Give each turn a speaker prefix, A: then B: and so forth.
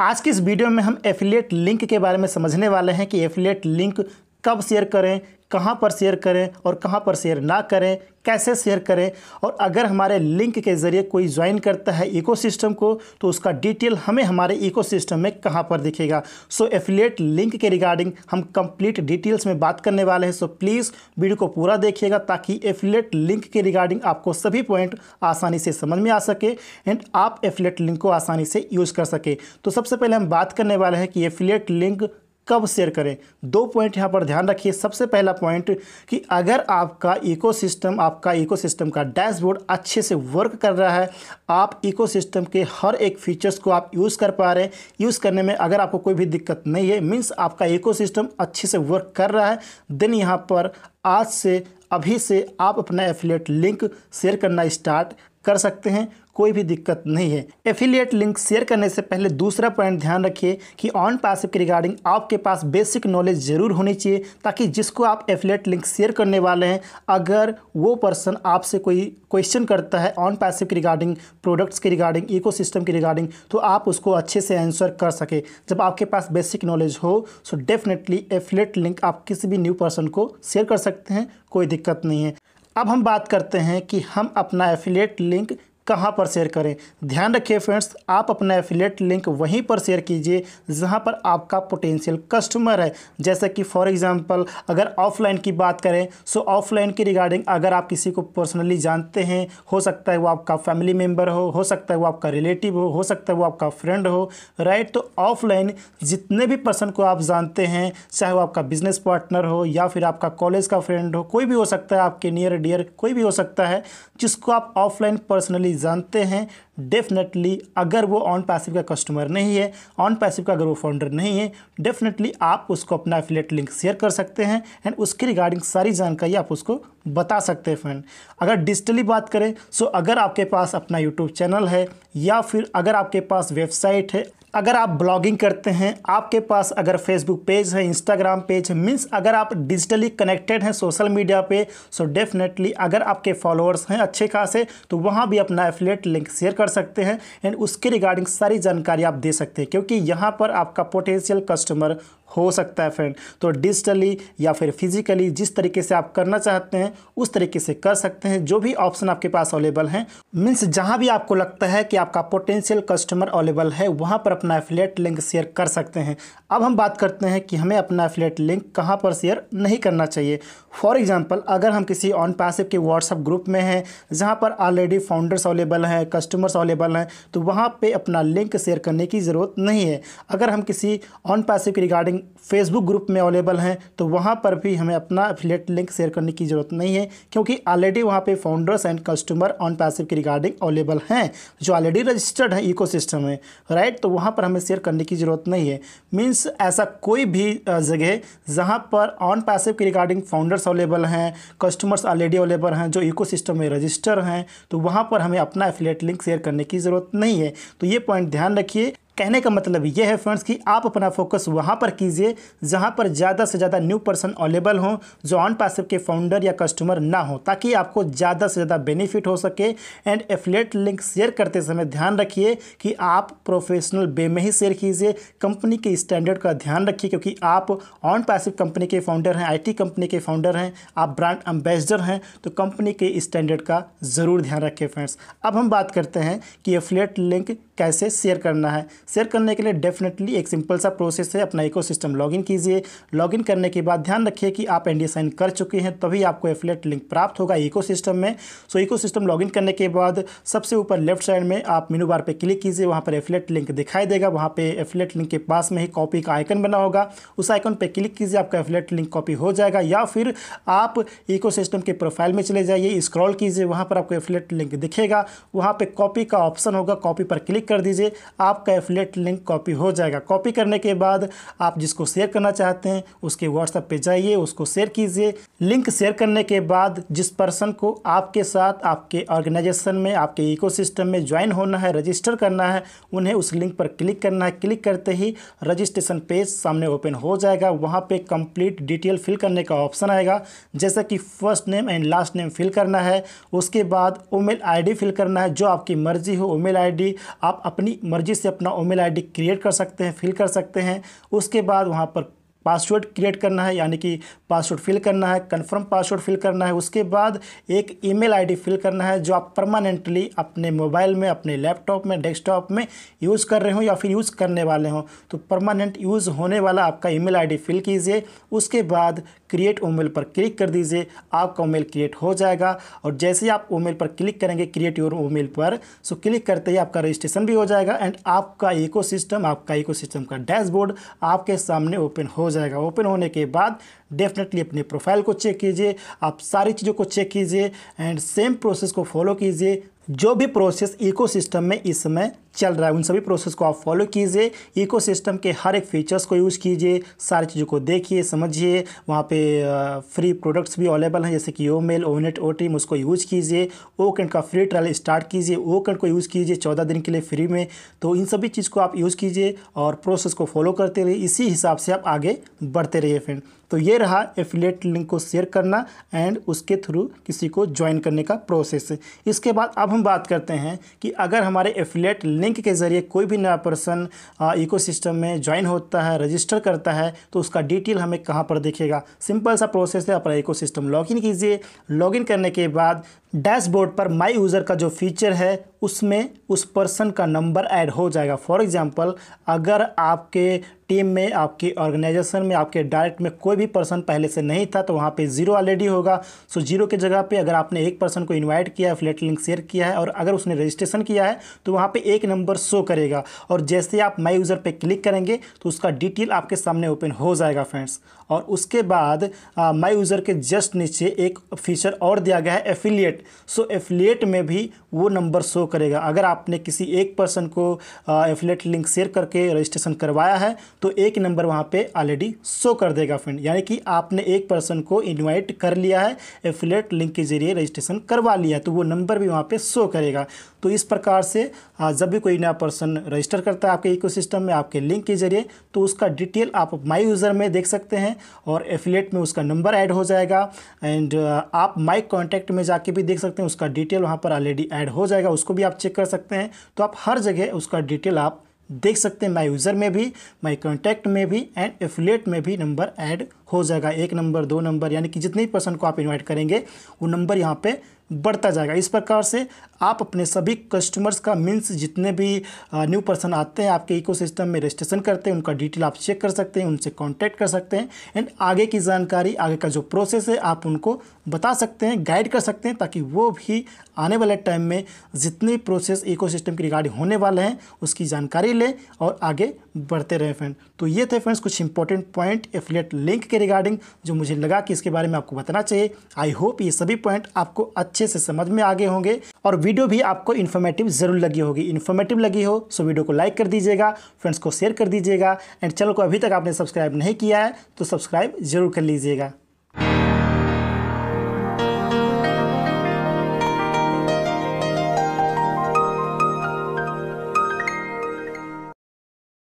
A: आज की इस वीडियो में हम एफिलिएट लिंक के बारे में समझने वाले हैं कि एफिलिएट लिंक कब शेयर करें कहाँ पर शेयर करें और कहाँ पर शेयर ना करें कैसे शेयर करें और अगर हमारे लिंक के ज़रिए कोई ज्वाइन करता है इकोसिस्टम को तो उसका डिटेल हमें हमारे इकोसिस्टम में कहाँ पर दिखेगा सो एफिलिएट लिंक के रिगार्डिंग हम कंप्लीट डिटेल्स में बात करने वाले हैं सो प्लीज़ वीडियो को पूरा देखिएगा ताकि एफ़िलेट लिंक के रिगार्डिंग आपको सभी पॉइंट आसानी से समझ में आ सके एंड आप एफिलेट लिंक को आसानी से यूज़ कर सके तो सबसे पहले हम बात करने वाले हैं कि एफिलेट लिंक कब शेयर करें दो पॉइंट यहाँ पर ध्यान रखिए सबसे पहला पॉइंट कि अगर आपका इकोसिस्टम आपका इकोसिस्टम का डैशबोर्ड अच्छे से वर्क कर रहा है आप इकोसिस्टम के हर एक फीचर्स को आप यूज़ कर पा रहे हैं यूज़ करने में अगर आपको कोई भी दिक्कत नहीं है मीन्स आपका इकोसिस्टम अच्छे से वर्क कर रहा है देन यहाँ पर आज से अभी से आप अपना एफिलेट लिंक शेयर करना स्टार्ट कर सकते हैं कोई भी दिक्कत नहीं है एफिलिएट लिंक शेयर करने से पहले दूसरा पॉइंट ध्यान रखिए कि ऑन पासिव के रिगार्डिंग आपके पास बेसिक नॉलेज जरूर होनी चाहिए ताकि जिसको आप एफिलिएट लिंक शेयर करने वाले हैं अगर वो पर्सन आपसे कोई क्वेश्चन करता है ऑन पैसिव के रिगार्डिंग प्रोडक्ट्स के रिगार्डिंग इकोसिस्टम के रिगार्डिंग तो आप उसको अच्छे से आंसर कर सके जब आपके पास बेसिक नॉलेज हो सो डेफिनेटली एफिलेट लिंक आप किसी भी न्यू पर्सन को शेयर कर सकते हैं कोई दिक्कत नहीं है अब हम बात करते हैं कि हम अपना एफिलेट लिंक कहाँ पर शेयर करें ध्यान रखिए फ्रेंड्स आप अपना एफिलेट लिंक वहीं पर शेयर कीजिए जहाँ पर आपका पोटेंशियल कस्टमर है जैसे कि फॉर एग्ज़ाम्पल अगर ऑफलाइन की बात करें सो ऑफलाइन की रिगार्डिंग अगर आप किसी को पर्सनली जानते हैं हो सकता है वो आपका फैमिली मेम्बर हो हो सकता है वो आपका रिलेटिव हो हो सकता है वो आपका फ्रेंड हो राइट तो ऑफलाइन जितने भी पर्सन को आप जानते हैं चाहे वो आपका बिजनेस पार्टनर हो या फिर आपका कॉलेज का फ्रेंड हो कोई भी हो सकता है आपके नियर डियर कोई भी हो सकता है जिसको आप ऑफलाइन पर्सनली जानते हैं डेफिनेटली अगर वो ऑन पैसिव का कस्टमर नहीं है ऑन पैसिव का अगर वो फाउंडर नहीं है डेफिनेटली आप उसको अपना एफिलेट लिंक शेयर कर सकते हैं एंड उसके रिगार्डिंग सारी जानकारी आप उसको बता सकते हैं फ्रेंड अगर डिजिटली बात करें सो अगर आपके पास अपना यूट्यूब चैनल है या फिर अगर आपके पास वेबसाइट है अगर आप ब्लॉगिंग करते हैं आपके पास अगर फेसबुक पेज है इंस्टाग्राम पेज है मीन्स अगर आप डिजिटली कनेक्टेड हैं सोशल मीडिया पे सो डेफिनेटली अगर आपके फॉलोअर्स हैं अच्छे खासे तो वहाँ भी अपना एफिलेट लिंक शेयर कर कर सकते हैं एंड उसके रिगार्डिंग सारी जानकारी आप दे सकते हैं क्योंकि यहाँ पर आपका पोटेंशियल कस्टमर हो सकता है फ्रेंड तो डिजिटली या फिर फिजिकली जिस तरीके से आप करना चाहते हैं उस तरीके से कर सकते हैं जो भी ऑप्शन आपके पास अवेलेबल हैं मीन्स जहां भी आपको लगता है कि आपका पोटेंशियल कस्टमर अवेलेबल है वहां पर अपना एफिलेट लिंक शेयर कर सकते हैं अब हम बात करते हैं कि हमें अपना एफिलेट लिंक कहाँ पर शेयर नहीं करना चाहिए फॉर एग्जाम्पल अगर हम किसी ऑन पैसिव के व्हाट्सअप ग्रुप में हैं जहाँ पर ऑलरेडी फाउंडर्स अवेलेबल हैं कस्टमर्स अवेलेबल हैं तो वहाँ पर अपना लिंक शेयर करने की ज़रूरत नहीं है अगर हम किसी ऑन पैसिव के रिगार्डिंग लिंक फेसबुक ग्रुप में अवेलेबल हैं तो वहाँ पर भी हमें अपना अफिलेट लिंक शेयर करने की ज़रूरत नहीं है क्योंकि ऑलरेडी वहाँ पे founders and customer on passive के रिगार्डिंग अवेलेबल हैं जो ऑलरेडी रजिस्टर्ड इको इकोसिस्टम में राइट तो वहाँ पर हमें शेयर करने की ज़रूरत नहीं है मीन्स ऐसा कोई भी जगह जहाँ पर ऑन पैसिव के रिगार्डिंग फाउंडर्स अवेलेबल हैं कस्टमर्स ऑलरेडी अवेलेबल हैं जो इको में रजिस्टर हैं तो वहाँ पर हमें अपना एफिलेट लिंक शेयर करने की ज़रूरत नहीं है तो ये पॉइंट ध्यान रखिए कहने का मतलब ये है फ्रेंड्स कि आप अपना फोकस वहाँ पर कीजिए जहाँ पर ज़्यादा से ज़्यादा न्यू पर्सन अवेलेबल हों जो ऑन पैसिव के फाउंडर या कस्टमर ना हो ताकि आपको ज़्यादा से ज़्यादा बेनिफिट हो सके एंड एफलेट लिंक शेयर करते समय ध्यान रखिए कि आप प्रोफेशनल वे में ही शेयर कीजिए कंपनी के स्टैंडर्ड का ध्यान रखिए क्योंकि आप ऑन पैसिव कंपनी के फाउंडर हैं आई कंपनी के फाउंडर हैं आप ब्रांड एम्बेसडर हैं तो कंपनी के स्टैंडर्ड का ज़रूर ध्यान रखें फ्रेंड्स अब हम बात करते हैं कि एफलेट लिंक कैसे शेयर करना है शेयर करने के लिए डेफिनेटली एक सिंपल सा प्रोसेस है अपना इको सिस्टम लॉगिन कीजिए लॉगिन करने के बाद ध्यान रखिए कि आप एनडी साइन कर चुके हैं तभी आपको एफिलेट लिंक प्राप्त होगा इको सिस्टम में सो इको सिस्टम लॉगिन करने के बाद सबसे ऊपर लेफ्ट साइड में आप मीनू बार पर क्लिक कीजिए वहाँ पर एफिलेट लिंक दिखाई देगा वहाँ पर एफिलेट लिंक के पास में ही कॉपी का आइकन बना होगा उस आइकन पर क्लिक कीजिए आपका एफिलेट लिंक कॉपी हो जाएगा या फिर आप इको के प्रोफाइल में चले जाइए स्क्रॉल कीजिए वहाँ पर आपको एफिलेट लिंक दिखेगा वहाँ पर कॉपी का ऑप्शन होगा कॉपी पर क्लिक क्लिक कर दीजिए आपका एफिलेट लिंक कॉपी हो जाएगा कॉपी करने के बाद आप जिसको शेयर करना चाहते हैं उसके व्हाट्सएप पे जाइए उसको शेयर कीजिए लिंक शेयर करने के बाद जिस पर्सन को आपके साथ आपके ऑर्गेनाइजेशन में आपके इको में ज्वाइन होना है रजिस्टर करना है उन्हें उस लिंक पर क्लिक करना है क्लिक करते ही रजिस्ट्रेशन पेज सामने ओपन हो जाएगा वहाँ पर कंप्लीट डिटेल फिल करने का ऑप्शन आएगा जैसा कि first name and last name fill करना है उसके बाद ओमेल आईडी फिल करना है जो आपकी मर्जी हो ओमेल आईडी आप आप अपनी मर्ज़ी से अपना ओमेल आईडी क्रिएट कर सकते हैं फिल कर सकते हैं उसके बाद वहाँ पर पासवर्ड क्रिएट करना है यानी कि पासवर्ड फिल करना है कन्फर्म पासवर्ड फिल करना है उसके बाद एक ईमेल आईडी फिल करना है जो आप परमानेंटली अपने मोबाइल में अपने लैपटॉप में डेस्कटॉप में यूज़ कर रहे हो या फिर यूज़ करने वाले हों तो परमानेंट यूज़ होने वाला आपका ई मेल फिल कीजिए उसके बाद क्रिएट ओमेल पर क्लिक कर दीजिए आपका ओमेल क्रिएट हो जाएगा और जैसे ही आप ओमेल पर क्लिक करेंगे क्रिएट योर ओमेल पर सो क्लिक करते ही आपका रजिस्ट्रेशन भी हो जाएगा एंड आपका इकोसिस्टम आपका इकोसिस्टम का डैशबोर्ड आपके सामने ओपन हो जाएगा ओपन होने के बाद डेफिनेटली अपने प्रोफाइल को चेक कीजिए आप सारी चीज़ों को चेक कीजिए एंड सेम प्रोसेस को फॉलो कीजिए जो भी प्रोसेस इकोसिस्टम में इस समय चल रहा है उन सभी प्रोसेस को आप फॉलो कीजिए इकोसिस्टम के हर एक फीचर्स को यूज़ कीजिए सारी चीज़ों को देखिए समझिए वहाँ पे फ्री प्रोडक्ट्स भी अवेलेबल हैं जैसे कि ओमेल ओनेट ओ टीम उसको यूज़ कीजिए ओ कैंट का फ्री ट्रायल स्टार्ट कीजिए ओ कैंट को यूज़ कीजिए चौदह दिन के लिए फ्री में तो इन सभी चीज़ को आप यूज़ कीजिए और प्रोसेस को फॉलो करते रहिए इसी हिसाब से आप आगे बढ़ते रहिए फ्रेंड तो ये रहा एफिलेट लिंक को शेयर करना एंड उसके थ्रू किसी को ज्वाइन करने का प्रोसेस इसके बाद अब हम बात करते हैं कि अगर हमारे एफिलेट लिंक के ज़रिए कोई भी नया पर्सन इको में ज्वाइन होता है रजिस्टर करता है तो उसका डिटेल हमें कहाँ पर देखेगा सिंपल सा प्रोसेस है अपना इको सिस्टम कीजिए लॉगिन करने के बाद डैशबोर्ड पर माई यूज़र का जो फीचर है उसमें उस पर्सन का नंबर ऐड हो जाएगा फॉर एग्ज़ाम्पल अगर आपके टीम में आपकी ऑर्गेनाइजेशन में आपके डायरेक्ट में कोई भी पर्सन पहले से नहीं था तो वहाँ पे जीरो ऑलरेडी होगा सो जीरो के जगह पे अगर आपने एक पर्सन को इनवाइट किया है फ्लैट लिंक शेयर किया है और अगर उसने रजिस्ट्रेशन किया है तो वहाँ पे एक नंबर शो करेगा और जैसे आप माई यूज़र पर क्लिक करेंगे तो उसका डिटेल आपके सामने ओपन हो जाएगा फ्रेंड्स और उसके बाद माई यूज़र के जस्ट नीचे एक फीचर और दिया गया है एफिलिएट सो एफिलिएट में भी वो नंबर शो करेगा अगर आपने किसी एक पर्सन को एफिलेट लिंक शेयर करके रजिस्ट्रेशन करवाया है तो एक नंबर वहाँ पे ऑलरेडी शो कर देगा फ्रेंड यानी कि आपने एक पर्सन को इनवाइट कर लिया है एफिलेट लिंक के जरिए रजिस्ट्रेशन करवा लिया है तो वो नंबर भी वहाँ पे शो करेगा तो इस प्रकार से हाँ, जब भी कोई नया पर्सन रजिस्टर करता है आपके इकोसिस्टम में आपके लिंक के जरिए तो उसका डिटेल आप माई यूज़र में देख सकते हैं और एफिलेट में उसका नंबर ऐड हो जाएगा एंड हाँ, आप माई कॉन्टैक्ट में जाके भी देख सकते हैं उसका डिटेल वहाँ पर ऑलरेडी ऐड हो जाएगा उसको भी आप चेक कर सकते हैं तो आप हर जगह उसका डिटेल आप देख सकते हैं माई यूज़र में भी माई कॉन्टैक्ट में भी एंड एफिलेट में भी नंबर ऐड हो जाएगा एक नंबर दो नंबर यानी कि जितने भी पर्सन को आप इन्वाइट करेंगे वो नंबर यहाँ पे बढ़ता जाएगा इस प्रकार से आप अपने सभी कस्टमर्स का मीन्स जितने भी न्यू पर्सन आते हैं आपके इकोसिस्टम में रजिस्ट्रेशन करते हैं उनका डिटेल आप चेक कर सकते हैं उनसे कांटेक्ट कर सकते हैं एंड आगे की जानकारी आगे का जो प्रोसेस है आप उनको बता सकते हैं गाइड कर सकते हैं ताकि वो भी आने वाले टाइम में जितने प्रोसेस इको के रिगार्डिंग होने वाले हैं उसकी जानकारी लें और आगे बढ़ते रहे फ्रेंड तो ये थे फ्रेंड्स कुछ इंपॉर्टेंट पॉइंट एफिलेट लिंक के रिगार्डिंग जो मुझे लगा कि इसके बारे में आपको बताना चाहिए आई होप ये सभी पॉइंट आपको अच्छे से समझ में आगे होंगे और वीडियो भी आपको इन्फॉर्मेटिव जरूर लगी होगी इन्फॉर्मेटिव लगी हो सो वीडियो को लाइक कर दीजिएगा फ्रेंड्स को शेयर कर दीजिएगा एंड चैनल को अभी तक आपने सब्सक्राइब नहीं किया है तो सब्सक्राइब जरूर कर लीजिएगा